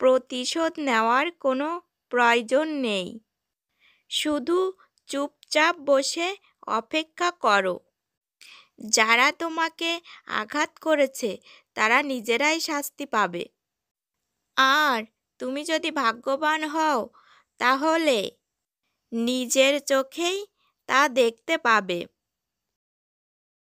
প্রতিশোধ নেওয়ার কোনো প্রয়োজন নেই শুধু চুপচাপ বসে অপেক্ষা করো যারা তোমাকে আঘাত করেছে তারা নিজেরাই শাস্তি পাবে আর তুমি যদি ভাগ্যবান হও তাহলে নিজের চোখেই তা দেখতে পাবে